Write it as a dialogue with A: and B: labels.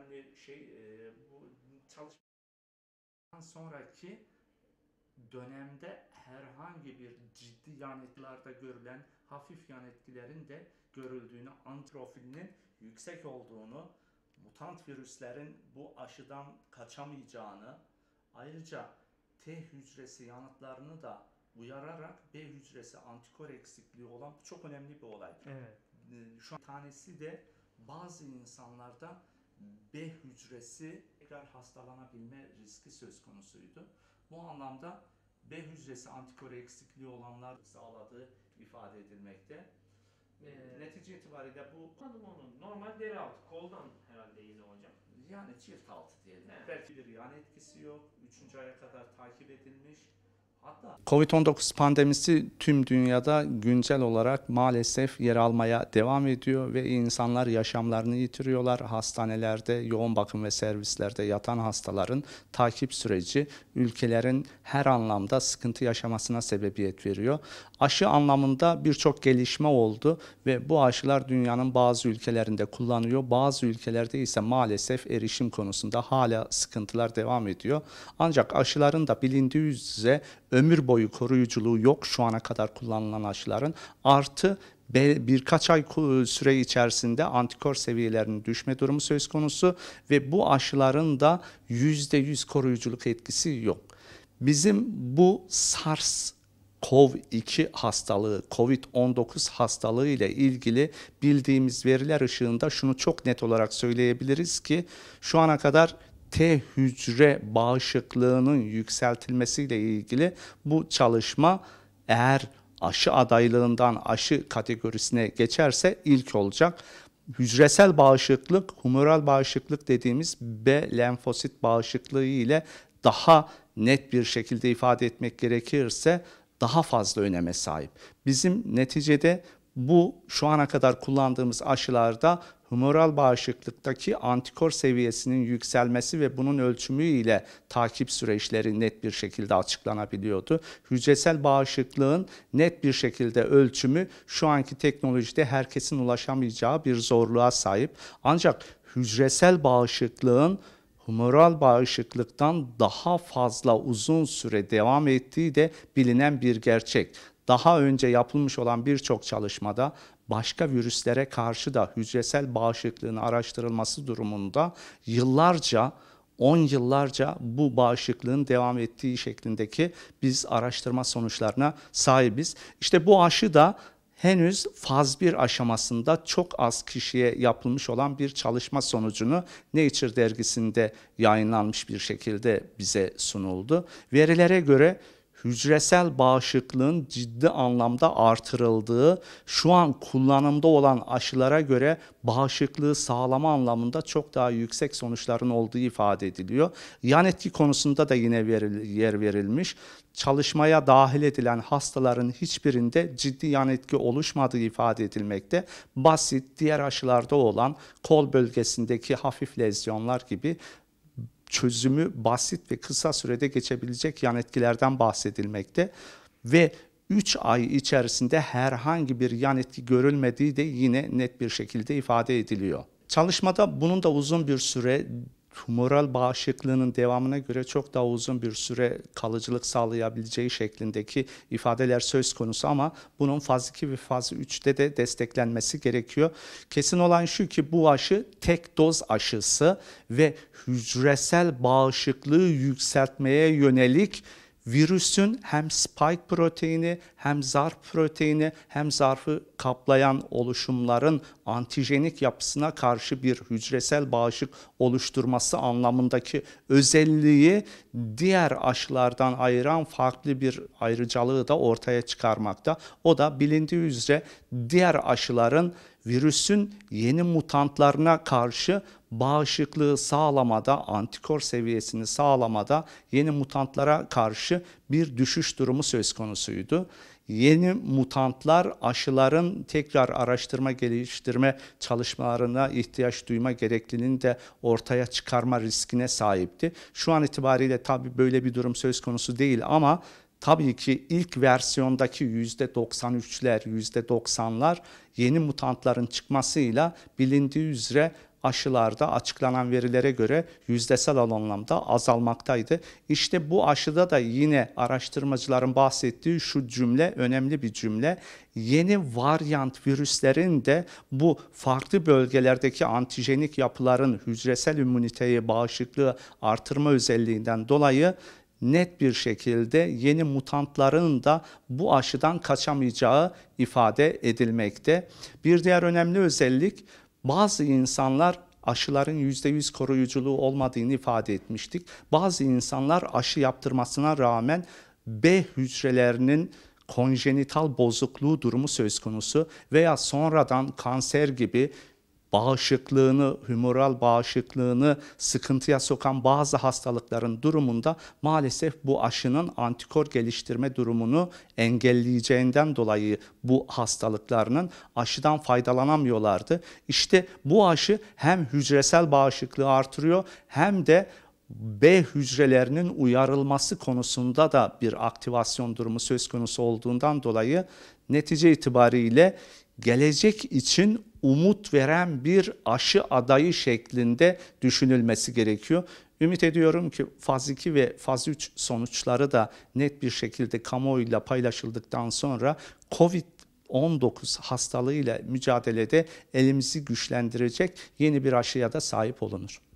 A: önemli şey e, bu çalışmadan sonraki dönemde herhangi bir ciddi yan etkilerde görülen hafif yan etkilerin de görüldüğünü, antrofilinin yüksek olduğunu, mutant virüslerin bu aşıdan kaçamayacağını, ayrıca T hücresi yanıtlarını da uyararak B hücresi antikor eksikliği olan bu çok önemli bir olay. Evet. Ee, şu an tanesi de bazı insanlarda B hücresi tekrar hastalanabilme riski söz konusuydu. Bu anlamda B hücresi antikor eksikliği olanlar sağladığı ifade edilmekte. Ee, Netice itibariyle bu... Anladım onu. Normal deri altı. Koldan herhalde yine hocam. Yani çift altı diyelim. He. Belki bir yan etkisi yok. Üçüncü aya kadar takip edilmiş. Covid-19 pandemisi tüm dünyada güncel olarak maalesef yer almaya devam ediyor ve insanlar yaşamlarını yitiriyorlar. Hastanelerde, yoğun bakım ve servislerde yatan hastaların takip süreci ülkelerin her anlamda sıkıntı yaşamasına sebebiyet veriyor. Aşı anlamında birçok gelişme oldu ve bu aşılar dünyanın bazı ülkelerinde kullanılıyor. Bazı ülkelerde ise maalesef erişim konusunda hala sıkıntılar devam ediyor. Ancak aşıların da bilindiği üzere ömür boyu koruyuculuğu yok şu ana kadar kullanılan aşıların. Artı birkaç ay süre içerisinde antikor seviyelerinin düşme durumu söz konusu ve bu aşıların da %100 koruyuculuk etkisi yok. Bizim bu SARS COV-2 hastalığı, COVID-19 hastalığı ile ilgili bildiğimiz veriler ışığında şunu çok net olarak söyleyebiliriz ki şu ana kadar T hücre bağışıklığının yükseltilmesiyle ilgili bu çalışma eğer aşı adaylığından aşı kategorisine geçerse ilk olacak. Hücresel bağışıklık, humoral bağışıklık dediğimiz B lenfosit bağışıklığı ile daha net bir şekilde ifade etmek gerekirse daha fazla öneme sahip. Bizim neticede bu şu ana kadar kullandığımız aşılarda humoral bağışıklıktaki antikor seviyesinin yükselmesi ve bunun ölçümü ile takip süreçleri net bir şekilde açıklanabiliyordu. Hücresel bağışıklığın net bir şekilde ölçümü şu anki teknolojide herkesin ulaşamayacağı bir zorluğa sahip. Ancak hücresel bağışıklığın humoral bağışıklıktan daha fazla uzun süre devam ettiği de bilinen bir gerçek daha önce yapılmış olan birçok çalışmada başka virüslere karşı da hücresel bağışıklığın araştırılması durumunda yıllarca 10 yıllarca bu bağışıklığın devam ettiği şeklindeki biz araştırma sonuçlarına sahibiz. İşte bu aşı da henüz faz 1 aşamasında çok az kişiye yapılmış olan bir çalışma sonucunu Nature dergisinde yayınlanmış bir şekilde bize sunuldu. Verilere göre hücresel bağışıklığın ciddi anlamda artırıldığı, şu an kullanımda olan aşılara göre bağışıklığı sağlama anlamında çok daha yüksek sonuçların olduğu ifade ediliyor. Yan etki konusunda da yine veril, yer verilmiş. Çalışmaya dahil edilen hastaların hiçbirinde ciddi yan etki oluşmadığı ifade edilmekte. Basit diğer aşılarda olan kol bölgesindeki hafif lezyonlar gibi çözümü basit ve kısa sürede geçebilecek yan etkilerden bahsedilmekte ve 3 ay içerisinde herhangi bir yan etki görülmediği de yine net bir şekilde ifade ediliyor. Çalışmada bunun da uzun bir süre tumoral bağışıklığının devamına göre çok daha uzun bir süre kalıcılık sağlayabileceği şeklindeki ifadeler söz konusu ama bunun faz 2 ve faz 3'te de desteklenmesi gerekiyor. Kesin olan şu ki bu aşı tek doz aşısı ve hücresel bağışıklığı yükseltmeye yönelik virüsün hem spike proteini hem zarf proteini hem zarfı kaplayan oluşumların antijenik yapısına karşı bir hücresel bağışık oluşturması anlamındaki özelliği diğer aşılardan ayıran farklı bir ayrıcalığı da ortaya çıkarmakta. O da bilindiği üzere diğer aşıların virüsün yeni mutantlarına karşı bağışıklığı sağlamada, antikor seviyesini sağlamada yeni mutantlara karşı bir düşüş durumu söz konusuydu. Yeni mutantlar aşıların tekrar araştırma geliştirme çalışmalarına ihtiyaç duyma gerekliliğini de ortaya çıkarma riskine sahipti. Şu an itibariyle tabii böyle bir durum söz konusu değil ama Tabii ki ilk versiyondaki %93'ler, %90'lar yeni mutantların çıkmasıyla bilindiği üzere aşılarda açıklanan verilere göre yüzdesel anlamda azalmaktaydı. İşte bu aşıda da yine araştırmacıların bahsettiği şu cümle önemli bir cümle. Yeni varyant virüslerin de bu farklı bölgelerdeki antijenik yapıların hücresel immüniteyi, bağışıklığı artırma özelliğinden dolayı net bir şekilde yeni mutantların da bu aşıdan kaçamayacağı ifade edilmekte. Bir diğer önemli özellik bazı insanlar aşıların %100 koruyuculuğu olmadığını ifade etmiştik. Bazı insanlar aşı yaptırmasına rağmen B hücrelerinin konjenital bozukluğu durumu söz konusu veya sonradan kanser gibi bağışıklığını, humoral bağışıklığını sıkıntıya sokan bazı hastalıkların durumunda maalesef bu aşının antikor geliştirme durumunu engelleyeceğinden dolayı bu hastalıklarının aşıdan faydalanamıyorlardı. İşte bu aşı hem hücresel bağışıklığı artırıyor hem de B hücrelerinin uyarılması konusunda da bir aktivasyon durumu söz konusu olduğundan dolayı netice itibariyle gelecek için umut veren bir aşı adayı şeklinde düşünülmesi gerekiyor. Ümit ediyorum ki faz 2 ve faz 3 sonuçları da net bir şekilde kamuoyuyla paylaşıldıktan sonra COVID 19 hastalığıyla mücadelede elimizi güçlendirecek yeni bir aşıya da sahip olunur.